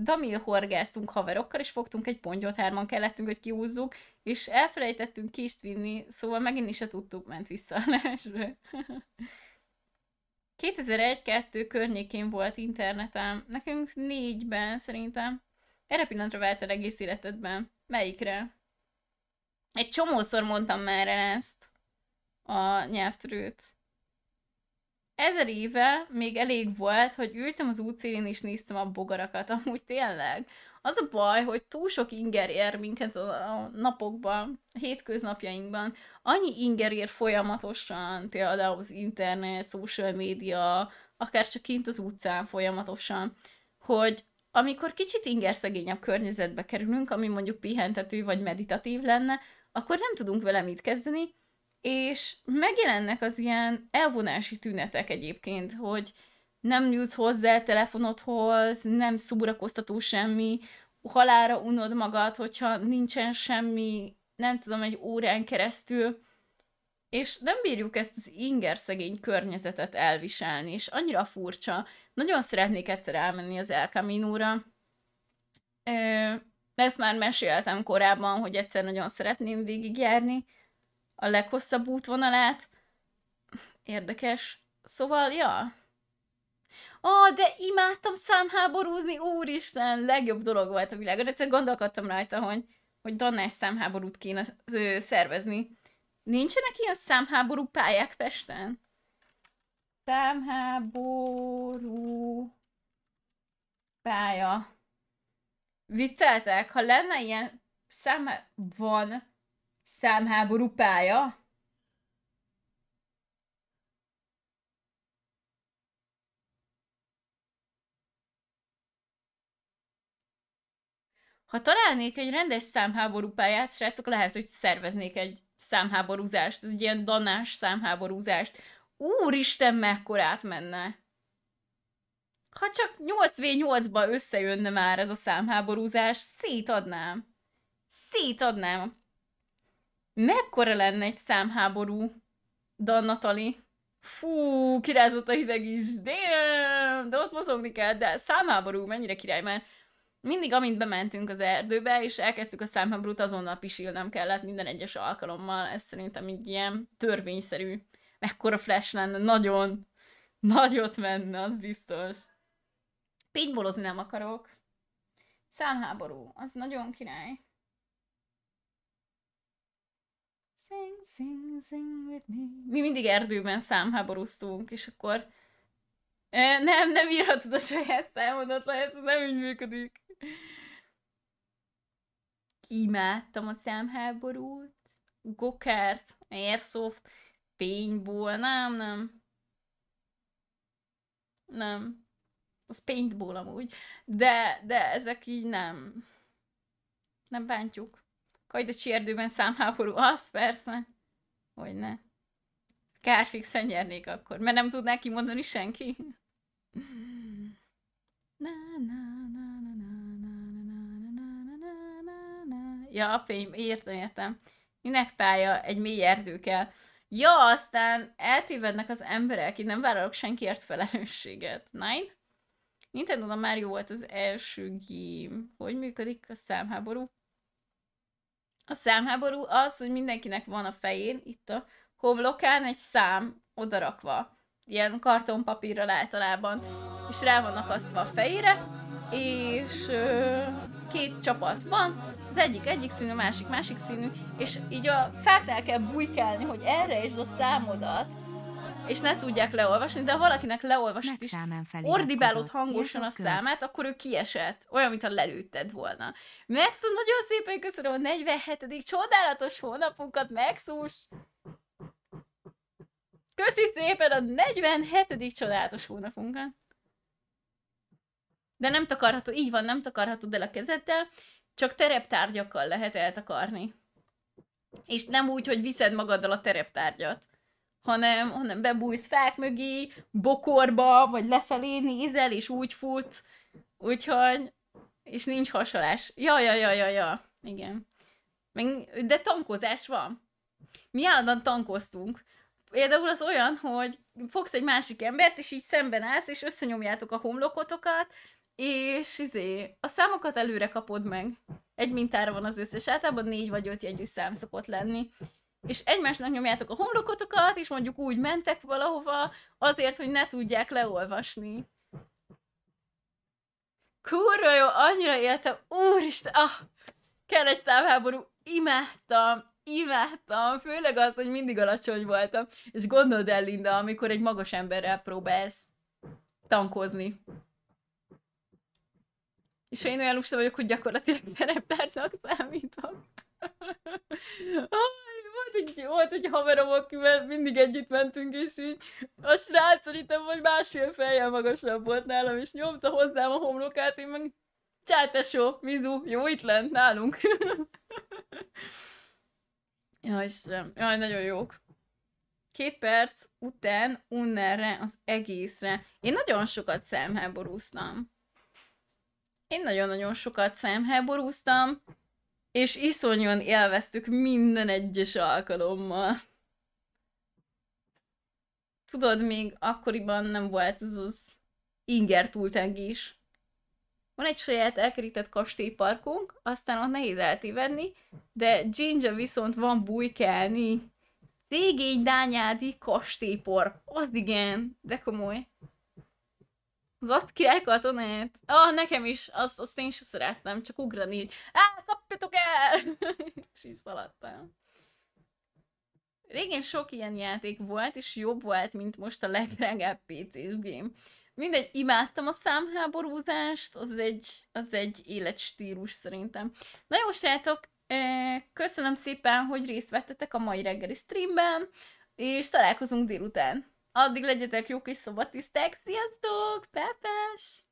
Damil horgásztunk haverokkal, és fogtunk egy pontyot, hárman kellettünk, hogy kiúzzuk, és elfelejtettünk kist vinni, szóval megint is se tudtuk, ment vissza a 2001-2 környékén volt internetem, nekünk négyben szerintem. Erre pillanatra el egész életedben. Melyikre? Egy csomószor mondtam már el ezt a nyelvtörőt ezer éve még elég volt, hogy ültem az útszélén és néztem a bogarakat, amúgy tényleg. Az a baj, hogy túl sok inger ér minket a napokban, a hétköznapjainkban. Annyi inger ér folyamatosan, például az internet, social media, akár csak kint az utcán folyamatosan, hogy amikor kicsit ingerszegényebb környezetbe kerülünk, ami mondjuk pihentető vagy meditatív lenne, akkor nem tudunk vele mit kezdeni, és megjelennek az ilyen elvonási tünetek egyébként, hogy nem nyújt hozzá telefonodhoz, nem szórakoztató semmi, halára unod magad, hogyha nincsen semmi, nem tudom, egy órán keresztül, és nem bírjuk ezt az szegény környezetet elviselni, és annyira furcsa. Nagyon szeretnék egyszer elmenni az El Camino-ra. Ö, ezt már meséltem korábban, hogy egyszer nagyon szeretném végigjárni, a leghosszabb útvonalát. Érdekes. Szóval, ja. Ó, oh, de imádtam számháborúzni, úristen, legjobb dolog volt a világon. Egyszer gondolkodtam rajta, hogy, hogy donnás számháborút kéne ö, szervezni. Nincsenek ilyen számháború pályák Pesten? Számháború pálya. Vicceltek? Ha lenne ilyen számháború... Van számháború pálya. Ha találnék egy rendes számháború pályát, srácok, lehet, hogy szerveznék egy számháborúzást, egy ilyen danás számháborúzást. Úristen, mekkorát menne! Ha csak 8v8-ba összejönne már ez a számháborúzás, szétadnám. Szétadnám Mekkora lenne egy számháború, Danna Fú, kirázott a hideg is, damn, de ott mozogni kell, de számháború mennyire király, mert mindig amint bementünk az erdőbe, és elkezdtük a számháborút, azonnal pisilnem kellett minden egyes alkalommal, ez szerintem így ilyen törvényszerű. Mekkora flash lenne, nagyon, nagyot menne, az biztos. Pénybolozni nem akarok. Számháború, az nagyon király. Sing, sing, sing with me. Mi mindig erdőben számháborúztunk, és akkor e, nem, nem írhatod a saját számodat, lehet, nem így működik. Imádtam a számháborút. Gokert, Airsoft, Paintball, nem, nem. Nem. Az paintball amúgy. De, de ezek így nem. Nem bántjuk. Kaj a csérdőben számháború, az persze. Hogy ne. Kárfixen nyernék akkor, mert nem tudná kimondani senki. Ja, a fém, értem, értem. Minek pálya? Egy mély erdő kell. Ja, aztán eltévednek az emberek, én nem vállalok senkiért felelősséget. Nine? Nintendo már jó volt az első game. Hogy működik a számháború? A számháború az, hogy mindenkinek van a fején, itt a homlokán egy szám odarakva, ilyen kartonpapírral általában, és rá vannak asztva a fejére, és ö, két csapat van, az egyik egyik színű, a másik másik színű, és így a fáknál kell bujkálni, hogy erre és a számodat és ne tudják leolvasni, de ha valakinek leolvasott is ordibálott hangosan a számát, akkor ő kiesett, olyan, mintha lelőtted volna. Megszó nagyon szépen köszönöm a 47. csodálatos hónapunkat, Maxus! Köszi szépen a 47. csodálatos hónapunkat! De nem takarható, így van, nem takarhatod el a kezeddel, csak tereptárgyakkal lehet eltakarni. És nem úgy, hogy viszed magaddal a tereptárgyat hanem, hanem bebújsz fák mögé, bokorba, vagy lefelé nézel, és úgy fut, úgyhogy, és nincs hasalás. Ja, ja, ja, ja, ja, igen. Meg, de tankozás van. Mi állandóan tankoztunk. Például az olyan, hogy fogsz egy másik embert, és így szemben állsz, és összenyomjátok a homlokotokat, és izé, a számokat előre kapod meg. Egy mintára van az összes, általában négy vagy öt jegyű szám szokott lenni és egymásnak nyomjátok a homlokotokat, és mondjuk úgy mentek valahova, azért, hogy ne tudják leolvasni. Kurva jó, annyira éltem, úristen, ah, kell egy számháború, imádtam, imádtam, főleg az, hogy mindig alacsony voltam. És gondold el, Linda, amikor egy magas emberrel próbálsz tankozni. És ha én olyan lusta vagyok, hogy gyakorlatilag terepárnak számítok. volt egy, volt egy haverom, akivel mindig együtt mentünk, és így a srác szerintem, hogy másfél fejjel magasabb volt nálam, és nyomta hozzám a homlokát, én meg csátesó, mizu, jó itt lent, nálunk. Ja Istenem, jaj, nagyon jók. Két perc után Unnerre, az egészre. Én nagyon sokat szemháborúztam. Én nagyon-nagyon sokat szemháborúztam és iszonyúan élveztük minden egyes alkalommal. Tudod, még akkoriban nem volt ez az inger is. Van egy saját elkerített kastélyparkunk, aztán ott nehéz eltévedni, de Ginger viszont van bujkálni. Cégény dányádi kastélypark. Az igen, de komoly. Vad király katonát. Ah, nekem is, azt, azt én sem szerettem, csak ugrani így. Á, kapjatok el! és így szaladtam. Régen sok ilyen játék volt, és jobb volt, mint most a legdrágább pc game. Mindegy, imádtam a számháborúzást, az egy, az egy életstílus szerintem. Na jó, srácok, köszönöm szépen, hogy részt vettetek a mai reggeli streamben, és találkozunk délután. Addig legyetek jó kis szobatiszták, sziasztok, pepes!